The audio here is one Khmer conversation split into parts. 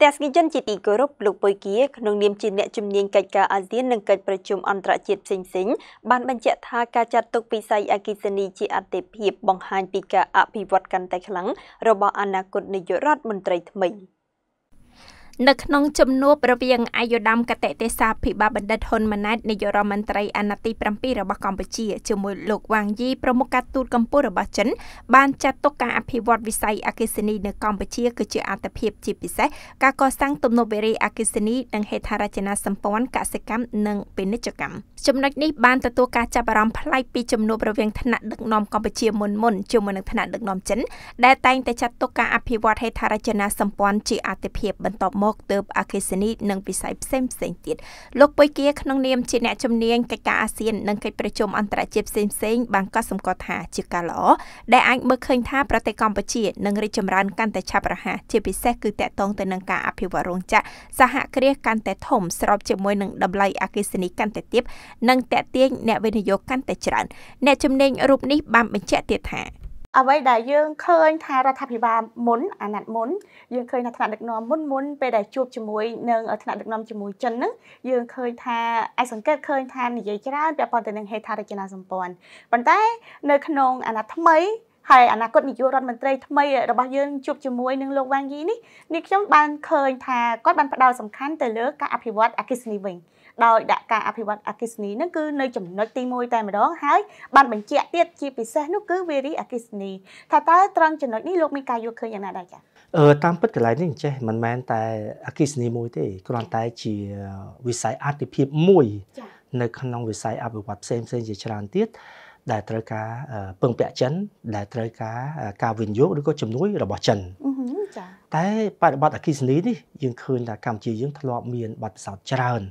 ទស្សនិកជនជាទីគោរពលោកបុយគៀក្នុងនាមជាអ្នកជំនាញកិច្ចការអាស៊ាននិងកិច្ចប្រជុំអន្តរជាតិផ្សេងៗបានបញ្ជាក់ថាការចាត់ទុកវិស័យអគិសនីជាអតិភិបបង្ហាញពីការអភិវឌ្ឍកាន់តែខ្លាំងរបស់អនាគតនាយករដ្ឋមន្ត្រីថ្មី។នៅក្នុងជំនួបរវាងអាយុដាមកតេទេសាភិបាលបណ្ឌិតហ៊ុនម៉ាណែតនាយករដ្ឋមន្ត្រីអាណត្តិទី7របស់កម្ពុជា ជាមួយលោកវ៉ាងយីប្រមុខការទូតកម្ពុជារបស់ចិនបានចាត់ទុកការអភិវឌ្ឍវិស័យអគិសនីនៅកម្ពុជាគឺជាអត្ថភាពជាពិសេសការកសាងទំនប់វារីអគិសនីនិងហេដ្ឋារចនាសម្ព័ន្ធកសិកម្មនិងពាណិជ្ជកម្មចំណុចនេះបានទទួលការចាប់អារម្មណ៍ប្លែកពីជំនួបរវាងថ្នាក់ដឹកនាំកម្ពុជាមុនមុនជាមួយនឹងថ្នាក់ដឹកនាំចិនដែលតែងតែចាត់ទុកការអភិវឌ្ឍហេដ្ឋារចនាសម្ព័ន្ធជាអត្ថភាពបន្ទាប់មកទៅអាកាសនីនិងវិស័យផ្សេងផ្សេងទៀតលោកពុយគាក្នុងនាមជាអ្នកជំនាញកិច្ចការអាស៊ាននិងកិច្ចប្រជុំអន្តរជាតិផ្សេងផ្សេងបានកត់សម្គាល់ថាជាការល្អដែលអាចមើលឃើញថាប្រទេសកម្ពុជានឹងរីកចម្រើនកាន់តែឆាប់រហ័សជាពិសេសគឺតកតងទៅនឹងការអភិវឌ្ឍរោងចក្រសហគ្រាសកាន់តែធំស្របជាមួយនឹងតម្លៃអាកាសនីកាន់តែទាបនិងតេទៀងអ្នកវិនិយោគកាន់តែច្រើនអ្នកជំនាញរូបនេះបានបញ្ជាក់ទៀតថាអ្វីដែលយើងឃើញថារដ្ឋាភិបាលមុនអាណត្តិមុនយើងឃើញថាថ្នាក់ដឹកនាំមុនមុនពេលដែលជួបជាមួយ នឹងថ្នាក់ដឹកនាំជាមួយចិនហ្នឹងយើងឃើញថាអាចសង្កេតឃើញថានិយាយច្រើនពាក់ព័ន្ធទៅនឹងហេដ្ឋារចនាសម្ព័ន្ធប៉ុន្តែ នៅក្នុងអាណត្តិថ្មីហើយអនាគតនាយករដ្ឋមន្ត្រីថ្មីរបស់យើងជួបជាមួយនឹងលោកវ៉ាងយីនេះនេះខ្ញុំបានឃើញថាគាត់បានផ្ដោតសំខាន់ទៅលើការអភិវឌ្ឍអគិសនីវិញដោយដាក់ការអភិវឌ្ឍអគិសនីហ្នឹងគឺនៅចំណុចទី1តែម្ដងហើយបានបញ្ជាក់ទៀតជាពិសេសនោះគឺវារីអគិសនីថាតើត្រង់ចំណុចនេះលោកមានការយល់ឃើញយ៉ាងណាដែរចា៎អឺតាមពិតកន្លែងនេះអញ្ចេះមិនមែនតែអគិសនីមួយទេគ្រាន់តែជាវិស័យអតិភិបមួយ នៅ ក្នុងវិស័យអភិវឌ្ឍផ្សេងផ្សេងជាច្រើនទៀតដែលត្រូវការពឹងពាក់ចិន ដែលត្រូវការការវិនិយោគឬក៏ជំនួយរបស់ចិនតែបប្រតិបត្តិអគិសនីនេះយើងឃើញថាកម្ពុជាយើងធ្លាប់មានបទពិសោធន៍ច្រើន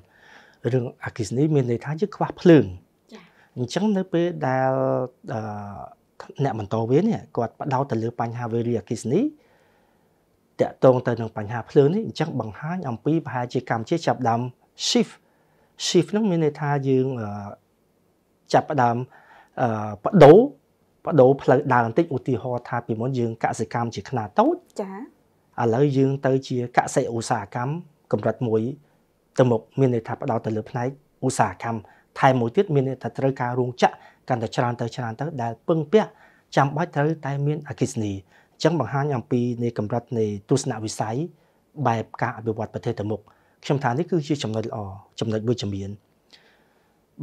រឿងអគិសនីមានន័យថាយើងខ្វះភ្លើងអញ្ចឹងនៅពេលដែលអ្នកបន្តវេននេះគាត់បដោតទៅលើបញ្ហាវេរីអគិសនីតកតងទៅនឹងបញ្ហាភ្លើងនេះអញ្ចឹងបង្ហាញអំពីប្រហែលជាកម្ពុជាចាប់ដើម shift shift ហ្នឹងមានន័យថាយើងចាប់ដើមបដូរបដូរផ្លូវដើរបន្តិចឧទាហរណ៍ថា ពីមុនយើងកសិកម្មជាខ្នាតតូចចាឥឡូវយើងទៅជាកសិឧស្សាហកម្មកម្រិតមួយទៅមុខមានន័យថាផ្ដោតទៅលើផ្នែកឧស្សាហកម្មថែមមួយទៀតមានន័យថាត្រូវការរោងចក្រកាន់តែច្រើនទៅច្រើនទៅដែល ពឹងពាក់ចាំបាច់ត្រូវតែមានអគិសនីអញ្ចឹងបង្ហាញអំពីនៃកម្រិតនៃទស្សនវិស័យបែបការអភិវឌ្ឍប្រទេសទៅមុខខ្ញុំថានេះគឺជា ចំណុចល្អចំណុចវិជ្ជមាន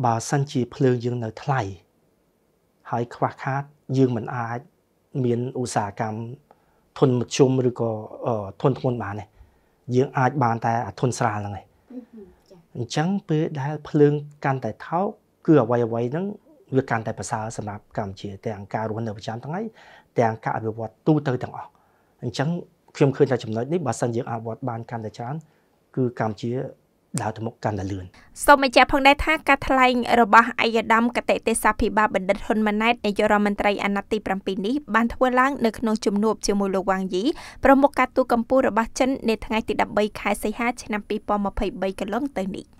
បើសិនជាភ្លើងយើងនៅថ្លៃហើយខ្វះខាតយើងមិនអាចមានឧស្សាហកម្មធនមធ្យមឬក៏ធនធ្ងន់បានទេយើងអាច បាន តែអាធនស្រាលហ្នឹងឯងអញ្ចឹងពេលដែលភ្លើងកាន់តែថោកគឺអ្វីអ្វីហ្នឹងវាកាន់តែប្រសើរសម្រាប់កម្ពុជាទាំងការរស់នៅប្រចាំថ្ងៃទាំងការអភិវឌ្ឍទូទៅទាំងអស់អញ្ចឹងខ្ញុំឃើញថាចំណុចនេះបើសិនយើងអភិវឌ្ឍបានកាន់តែច្រើនគឺកម្ពុជាដើរទៅមុខកាន់តែលឿនសូមបញ្ជាក់ផងដែរថាការថ្លែងរបស់អាយដាមកតេទេសភិបាលបណ្ឌិតហ៊ុនម៉ាណែតនាយករដ្ឋមន្ត្រីអាណត្តិទី7នេះបានធ្វើឡើង នៅក្នុងជំនួបជាមួយលោកវ៉ាងយីប្រមុខការទូតកម្ពុជារបស់ចិននាថ្ងៃទី13ខែសីហាឆ្នាំ2023កន្លងទៅនេះ